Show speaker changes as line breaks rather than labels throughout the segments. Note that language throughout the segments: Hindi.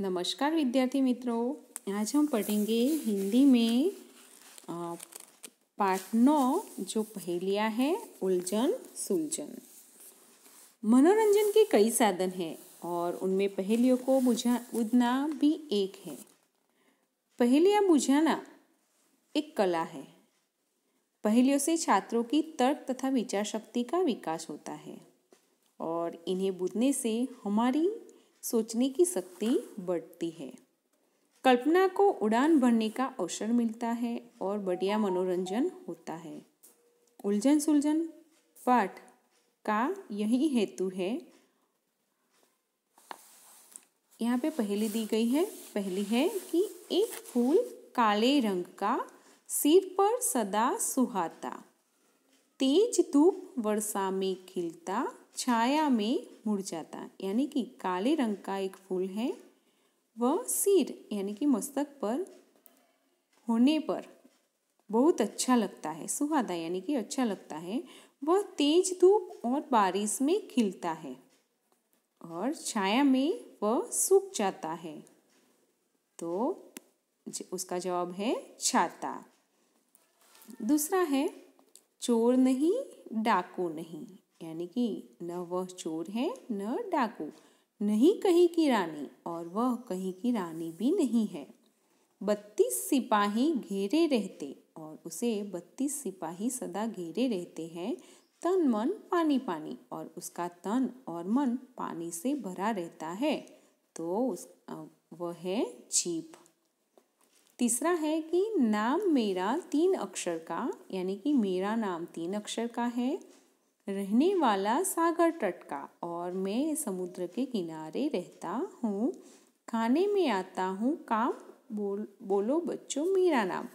नमस्कार विद्यार्थी मित्रों आज हम पढ़ेंगे हिंदी में पाठ नौ जो पहलिया है उलझन सुलझन मनोरंजन के कई साधन हैं और उनमें पहेलियों को बुझा बुझना भी एक है पहेलियाँ बुझाना एक कला है पहेलियों से छात्रों की तर्क तथा विचार शक्ति का विकास होता है और इन्हें बुझने से हमारी सोचने की शक्ति बढ़ती है कल्पना को उड़ान भरने का अवसर मिलता है और बढ़िया मनोरंजन होता है उलझन सुलझन पाठ का यही हेतु है यहाँ पे पहली दी गई है पहली है कि एक फूल काले रंग का सिर पर सदा सुहाता तेज धूप वर्षा में खिलता छाया में मुड़ जाता यानी कि काले रंग का एक फूल है वह सिर यानी कि मस्तक पर होने पर बहुत अच्छा लगता है सुहादा यानी कि अच्छा लगता है वह तेज धूप और बारिश में खिलता है और छाया में वह सूख जाता है तो उसका जवाब है छाता दूसरा है चोर नहीं डाकू नहीं यानी कि न वह चोर है न डाकू नहीं कहीं की रानी और वह कहीं की रानी भी नहीं है बत्तीस सिपाही घेरे रहते और उसे बत्तीस सिपाही सदा घेरे रहते हैं तन मन पानी पानी और उसका तन और मन पानी से भरा रहता है तो उस वह है जीप तीसरा है कि नाम मेरा तीन अक्षर का यानी कि मेरा नाम तीन अक्षर का है रहने वाला सागर तट का और मैं समुद्र के किनारे रहता हूँ खाने में आता हूँ काम बोल बोलो बच्चों मेरा नाम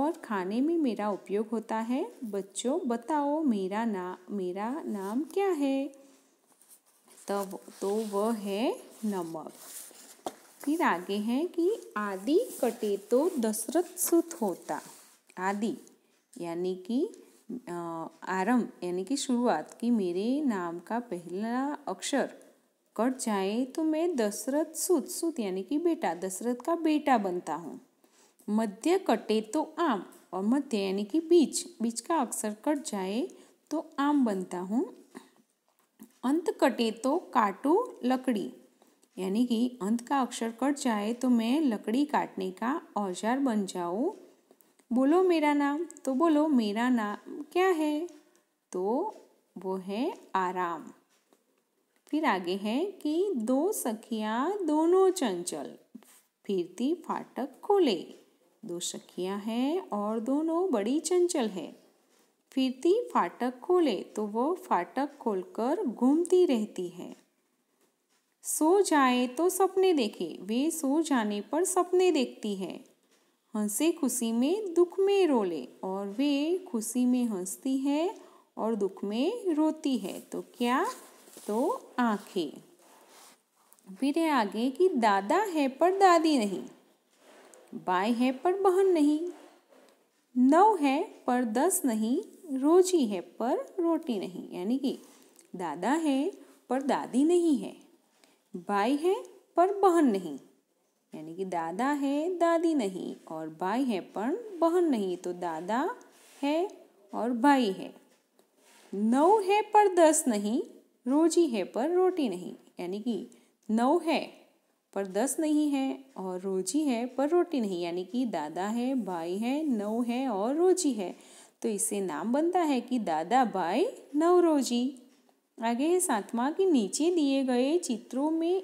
और खाने में मेरा उपयोग होता है बच्चों बताओ मेरा नाम मेरा नाम क्या है तब तो वह है नमक फिर आगे है कि आदि कटे तो दशरथ सुत होता आदि यानी कि आरंभ यानी कि शुरुआत कि मेरे नाम का पहला अक्षर कट जाए तो मैं दशरथ सूत सूत यानी कि बेटा दशरथ का बेटा बनता हूँ मध्य कटे तो आम और मध्य यानी कि बीच बीच का अक्षर कट जाए तो आम बनता हूँ अंत कटे तो काटू लकड़ी यानी कि अंत का अक्षर कट जाए तो मैं लकड़ी काटने का औजार बन जाऊँ बोलो मेरा नाम तो बोलो मेरा नाम क्या है तो वो है आराम फिर आगे है कि दो सखियाँ दोनों चंचल फिरती फाटक खोले दो सखियाँ हैं और दोनों बड़ी चंचल है फिरती फाटक खोले तो वो फाटक खोलकर घूमती रहती है सो जाए तो सपने देखे वे सो जाने पर सपने देखती है हंसे खुशी में दुख में रोले और वे खुशी में हंसती है और दुख में रोती है तो क्या तो आंखें फिर है आगे कि दादा है पर दादी नहीं बाय है पर बहन नहीं नौ है पर दस नहीं रोजी है पर रोटी नहीं यानी कि दादा है पर दादी नहीं है बाई है पर बहन नहीं यानी कि दादा है दादी नहीं और भाई है पर बहन नहीं तो दादा है और भाई है नौ है पर दस नहीं रोजी है पर रोटी नहीं यानी कि नौ है पर दस नहीं है और रोजी है पर रोटी नहीं यानी कि दादा है भाई है नौ है और रोजी है तो इससे नाम बनता है कि दादा भाई रोजी आगे है सातवां कि नीचे दिए गए चित्रों में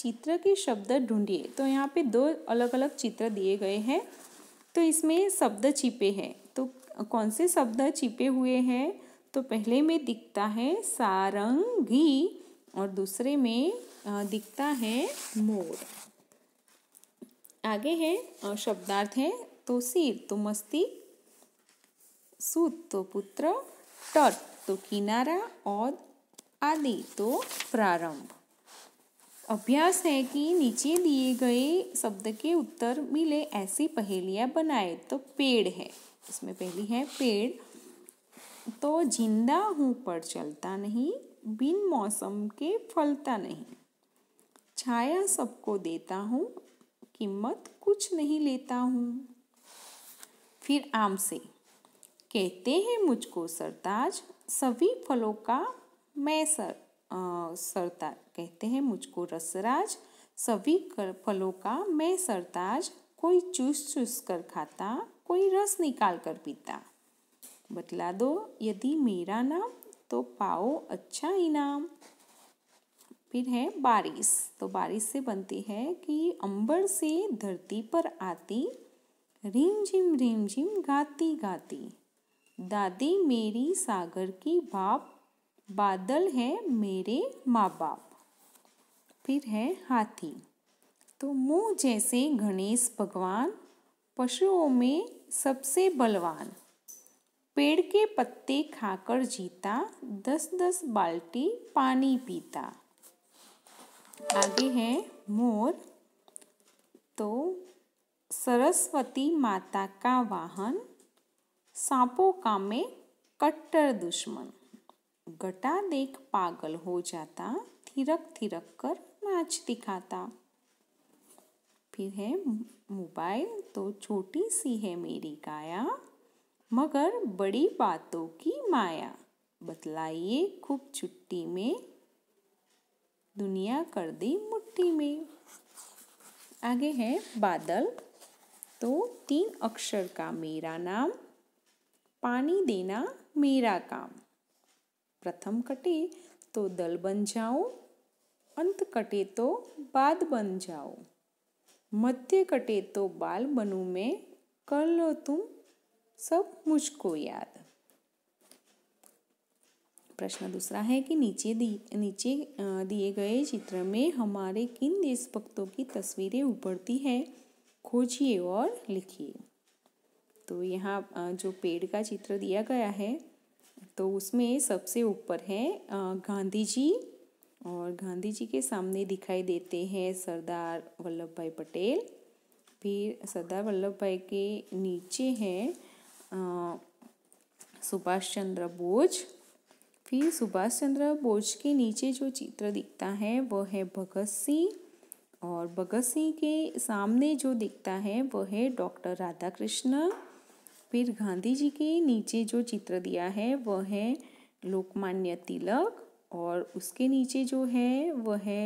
चित्र के शब्द ढूंढिए तो यहाँ पे दो अलग अलग चित्र दिए गए हैं तो इसमें शब्द छिपे हैं तो कौन से शब्द छिपे हुए हैं तो पहले में दिखता है सारंगी और दूसरे में दिखता है मोर आगे है शब्दार्थ है तो सिर तो मस्ती सूत तो पुत्र तट तो किनारा और आदि तो प्रारंभ अभ्यास है कि नीचे दिए गए शब्द के उत्तर मिले ऐसी पहेलियाँ बनाए तो पेड़ है इसमें पहली है पेड़ तो जिंदा हूँ पर चलता नहीं बिन मौसम के फलता नहीं छाया सबको देता हूँ कीमत कुछ नहीं लेता हूँ फिर आम से कहते हैं मुझको सरताज सभी फलों का मैं सर सरताज कहते हैं मुझको रसराज सभी कर फलों का मैं सरताज कोई चूस चूस कर खाता कोई रस निकाल कर पीता बतला दो यदि मेरा नाम तो पाओ अच्छा इनाम फिर है बारिश तो बारिश से बनती है कि अंबर से धरती पर आती रिम झिम रिम झिम गाती गाती दादी मेरी सागर की भाप बादल है मेरे माँ बाप फिर है हाथी तो मुँह जैसे गणेश भगवान पशुओं में सबसे बलवान पेड़ के पत्ते खाकर जीता दस दस बाल्टी पानी पीता आगे है मोर तो सरस्वती माता का वाहन सांपों का में कट्टर दुश्मन गटा देख पागल हो जाता थिरक थिरक कर नाच दिखाता फिर है मोबाइल तो छोटी सी है मेरी काया मगर बड़ी बातों की माया बतलाइए खूब छुट्टी में दुनिया कर दी मुट्ठी में आगे है बादल तो तीन अक्षर का मेरा नाम पानी देना मेरा काम प्रथम कटे तो दल बन जाओ अंत कटे तो बाद बन जाओ मध्य कटे तो बाल बनू में कर लो तुम सब मुझको याद प्रश्न दूसरा है कि नीचे दी नीचे दिए गए चित्र में हमारे किन देशभक्तों की तस्वीरें उभरती है खोजिए और लिखिए तो यहाँ जो पेड़ का चित्र दिया गया है तो उसमें सबसे ऊपर है गांधी जी और गांधी जी के सामने दिखाई देते हैं सरदार वल्लभ भाई पटेल फिर सरदार वल्लभ भाई के नीचे है सुभाष चंद्र बोज फिर सुभाष चंद्र बोझ के नीचे जो चित्र दिखता है वह है भगत सिंह और भगत सिंह के सामने जो दिखता है वह है डॉक्टर राधा कृष्ण फिर गांधी जी के नीचे जो चित्र दिया है वह है लोकमान्य तिलक और उसके नीचे जो है वह है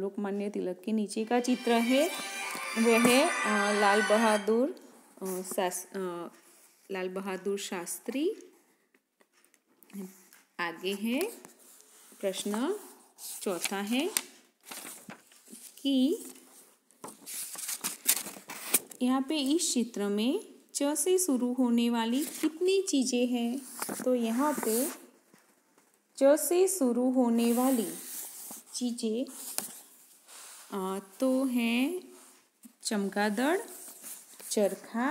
लोकमान्य तिलक के नीचे का चित्र है वह है लाल बहादुर शास लाल बहादुर शास्त्री आगे है प्रश्न चौथा है कि यहाँ पे इस चित्र में च से शुरू होने वाली कितनी चीज़ें हैं तो यहाँ पे च से शुरू होने वाली चीज़ें तो हैं चमगादड़ चरखा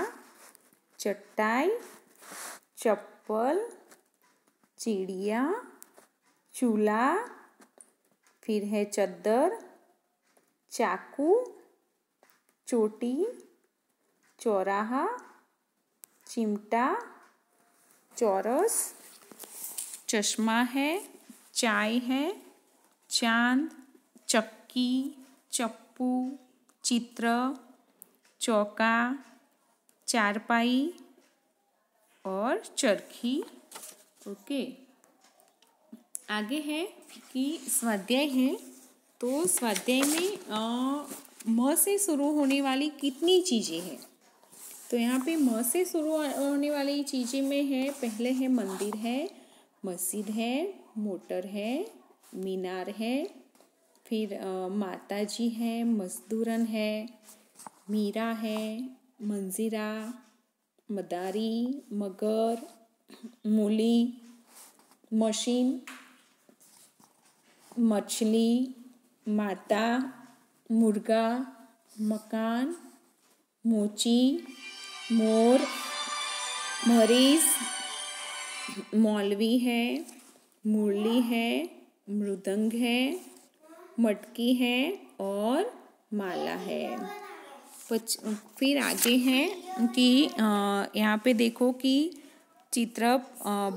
चट्टाई चप्पल चिड़िया चूल्हा फिर है चद्दर चाकू चोटी चौराहा चिमटा चौरस चश्मा है चाय है चांद चक्की चप्पू चित्र चौका चारपाई और चरखी ओके आगे है कि स्वाध्याय है तो स्वाध्याय में म से शुरू होने वाली कितनी चीज़ें हैं तो यहाँ पे म से शुरू होने वाली चीज़ें में है पहले है मंदिर है मस्जिद है मोटर है मीनार है फिर माता जी है मजदूरन है मीरा है मंजिरा मदारी मगर मूली मशीन मछली माता मुर्गा मकान मोची मोर मरीज मौलवी है मुरली है मृदंग है मटकी है और माला है फिर आगे हैं कि यहाँ पे देखो कि चित्र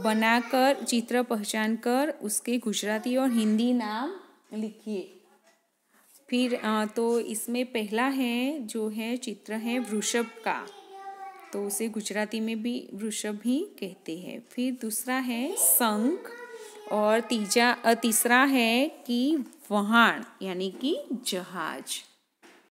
बनाकर चित्र पहचान कर उसके गुजराती और हिंदी नाम लिखिए फिर तो इसमें पहला है जो है चित्र है वृषभ का तो उसे गुजराती में भी वृषभ ही कहते हैं फिर दूसरा है संख और तीजा तीसरा है कि वहाण यानी कि जहाज़